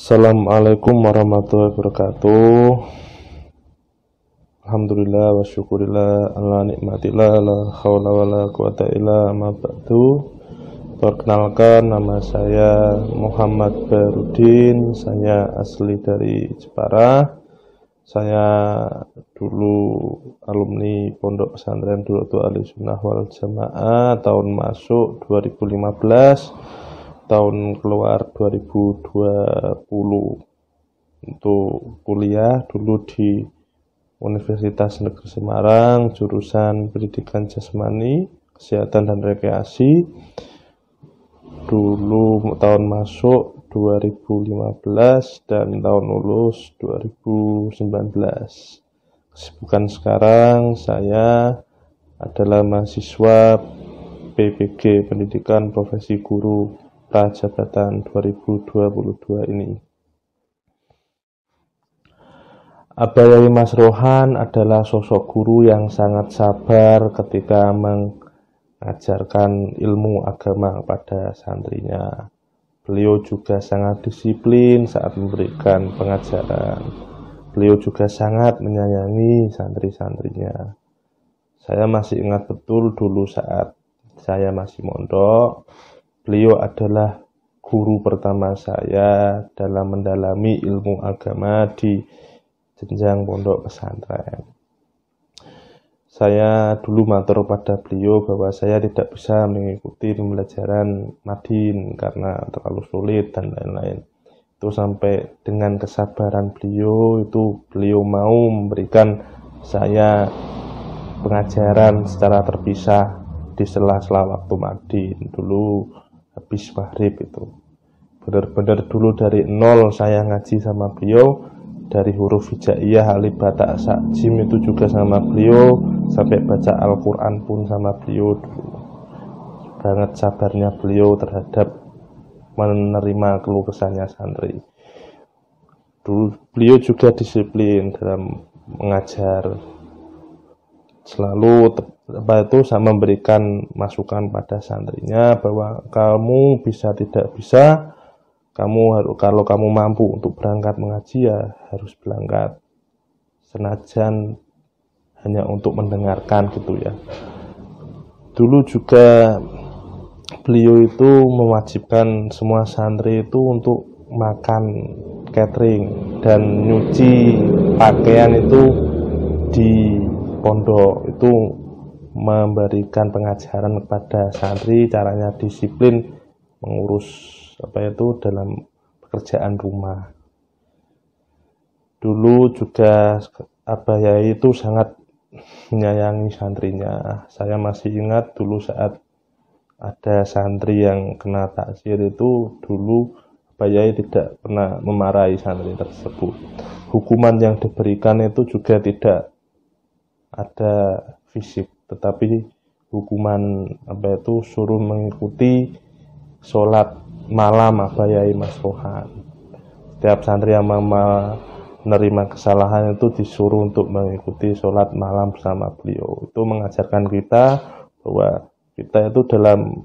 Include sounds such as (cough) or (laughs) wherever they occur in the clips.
Assalamualaikum warahmatullahi wabarakatuh. Alhamdulillah wa syukurillah ala nikmatillah la wa la quwata illa ma ba'du. Perkenalkan nama saya Muhammad Barudin, saya asli dari Jepara. Saya dulu alumni Pondok Pesantren Dulu Ahli Sunnah Wal Jamaah tahun masuk 2015 tahun keluar 2020 untuk kuliah dulu di Universitas Negeri Semarang jurusan Pendidikan Jasmani Kesehatan dan Rekreasi dulu tahun masuk 2015 dan tahun lulus 2019 kesibukan sekarang saya adalah mahasiswa PPG Pendidikan Profesi Guru Peta Jabatan 2022 ini. Abayai Mas Rohan adalah sosok guru yang sangat sabar ketika mengajarkan ilmu agama pada santrinya. Beliau juga sangat disiplin saat memberikan pengajaran. Beliau juga sangat menyayangi santri-santrinya. Saya masih ingat betul dulu saat saya masih mondok, Beliau adalah guru pertama saya dalam mendalami ilmu agama di jenjang pondok pesantren. Saya dulu matur pada beliau bahwa saya tidak bisa mengikuti pembelajaran Madin karena terlalu sulit dan lain-lain. Itu sampai dengan kesabaran beliau itu beliau mau memberikan saya pengajaran secara terpisah di sela-sela waktu Madin. Dulu Habis Mahrib itu benar-benar dulu dari nol saya ngaji sama beliau dari huruf hijaiyah alif batak jim itu juga sama beliau sampai baca Al-Quran pun sama beliau dulu banget sabarnya beliau terhadap menerima keluh kesannya santri dulu beliau juga disiplin dalam mengajar selalu apa itu sama memberikan masukan pada santrinya bahwa kamu bisa tidak bisa kamu harus kalau kamu mampu untuk berangkat mengaji ya harus berangkat senajan hanya untuk mendengarkan gitu ya dulu juga beliau itu mewajibkan semua santri itu untuk makan catering dan nyuci pakaian itu di pondok itu memberikan pengajaran kepada santri caranya disiplin mengurus apa itu dalam pekerjaan rumah. Dulu juga Abah itu sangat menyayangi santrinya. Saya masih ingat dulu saat ada santri yang kena taksir itu dulu Bayai tidak pernah memarahi santri tersebut. Hukuman yang diberikan itu juga tidak ada fisik tetapi hukuman apa itu suruh mengikuti sholat malam apa ya, mas Rohan setiap santri yang menerima kesalahan itu disuruh untuk mengikuti sholat malam bersama beliau itu mengajarkan kita bahwa kita itu dalam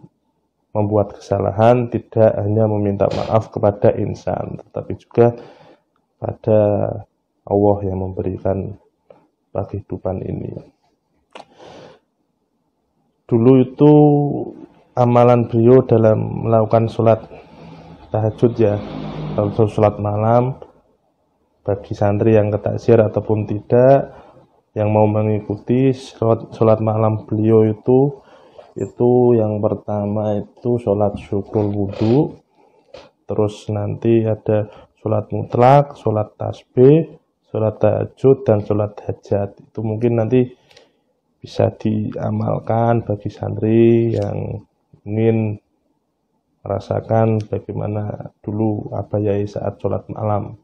membuat kesalahan tidak hanya meminta maaf kepada insan tetapi juga pada Allah yang memberikan kehidupan ini. Dulu itu amalan beliau dalam melakukan sholat tahajud ya, atau sholat malam bagi santri yang ketaksir ataupun tidak yang mau mengikuti sholat, sholat malam beliau itu itu yang pertama itu sholat syukur wudhu terus nanti ada sholat mutlak sholat tasbih sholat tahajud dan sholat hajat itu mungkin nanti bisa diamalkan bagi santri yang ingin merasakan bagaimana dulu abayai saat sholat malam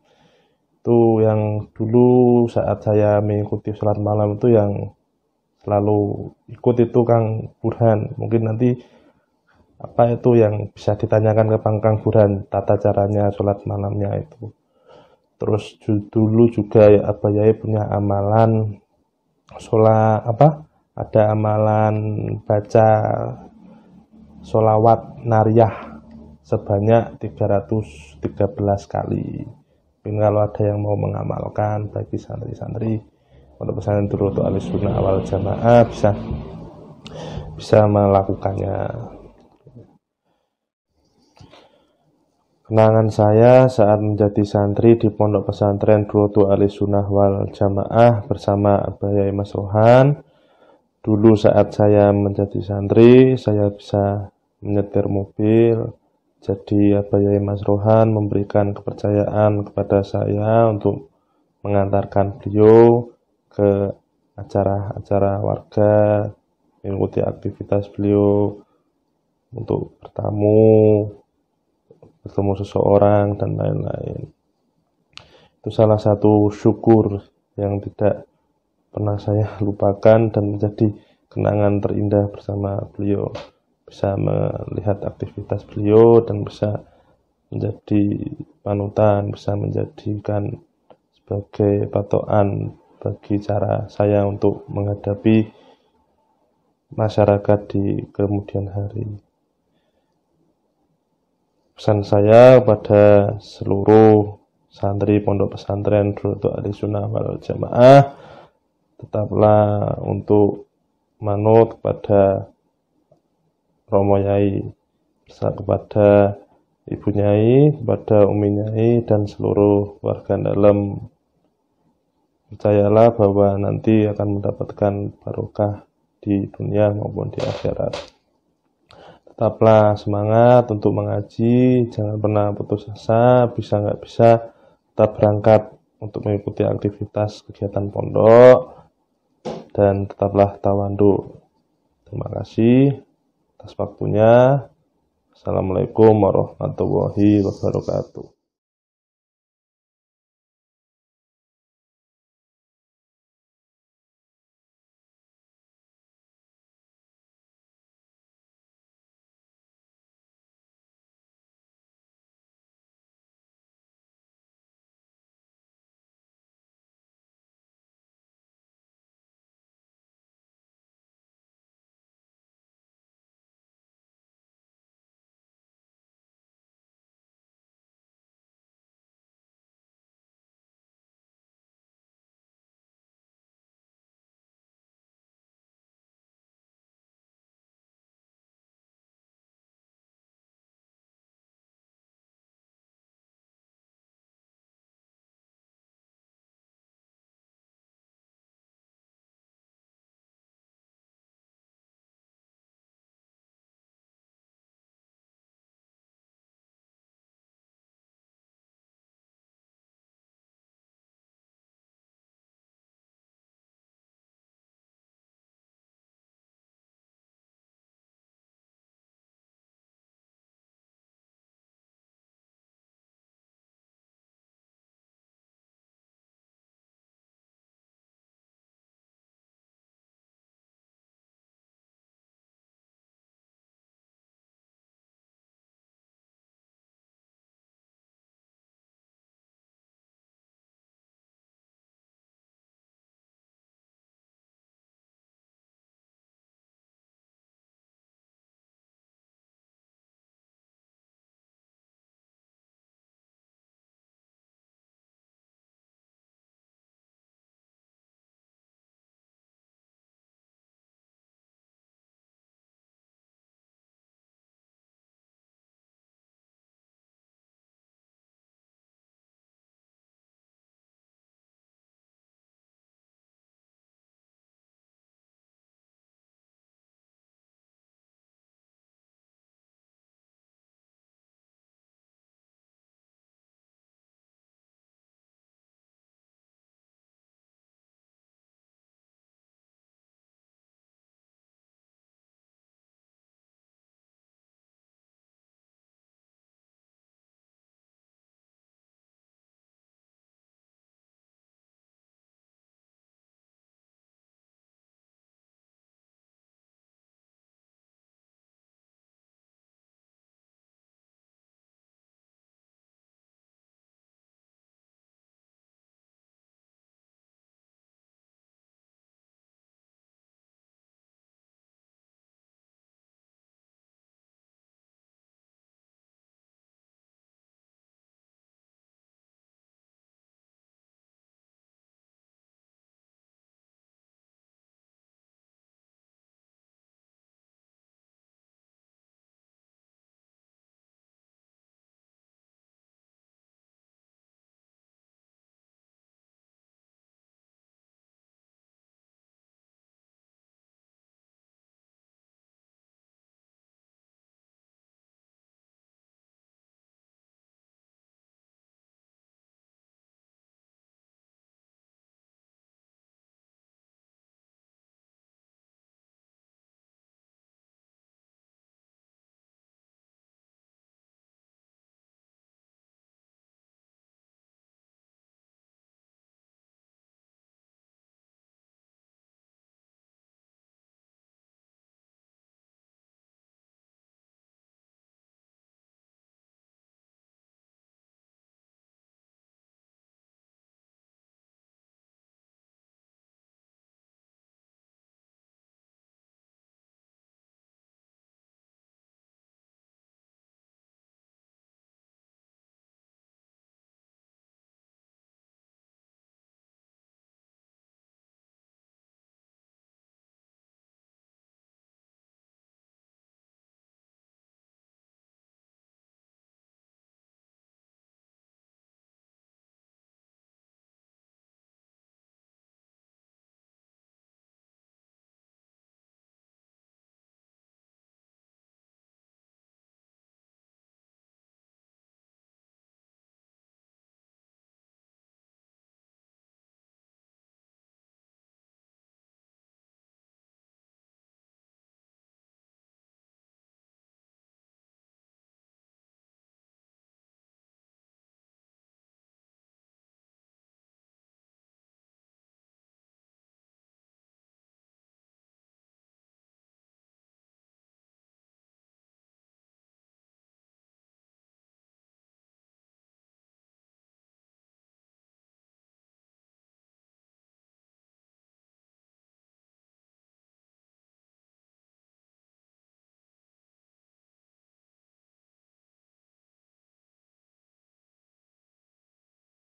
itu yang dulu saat saya mengikuti sholat malam itu yang selalu ikut itu Kang Burhan mungkin nanti apa itu yang bisa ditanyakan ke Pangkang Burhan tata caranya sholat malamnya itu terus dulu juga ya apa ya punya amalan sholat apa ada amalan baca sholawat nariyah sebanyak 313 kali mungkin kalau ada yang mau mengamalkan bagi santri-santri untuk pesantren dulu untuk alis sunnah awal jamaah bisa bisa melakukannya Kenangan saya saat menjadi santri di Pondok Pesantren Ali Sunnah Wal Jamaah bersama Abayai Mas Rohan. Dulu saat saya menjadi santri, saya bisa menyetir mobil. Jadi Abayai Mas Rohan memberikan kepercayaan kepada saya untuk mengantarkan beliau ke acara-acara warga, mengikuti aktivitas beliau untuk bertamu, bertemu seseorang dan lain-lain itu salah satu syukur yang tidak pernah saya (laughs) lupakan dan menjadi kenangan terindah bersama beliau bisa melihat aktivitas beliau dan bisa menjadi panutan bisa menjadikan sebagai patokan bagi cara saya untuk menghadapi masyarakat di kemudian hari pesan saya kepada seluruh santri pondok pesantren Drutu Ali Sunnah wal Jamaah tetaplah untuk manut kepada Romo Yai kepada Ibu Nyai, kepada Umi Nyai dan seluruh warga dalam percayalah bahwa nanti akan mendapatkan barokah di dunia maupun di akhirat tetaplah semangat untuk mengaji, jangan pernah putus asa, bisa nggak bisa tetap berangkat untuk mengikuti aktivitas kegiatan pondok dan tetaplah tawandu. Terima kasih atas waktunya. Assalamualaikum warahmatullahi wabarakatuh.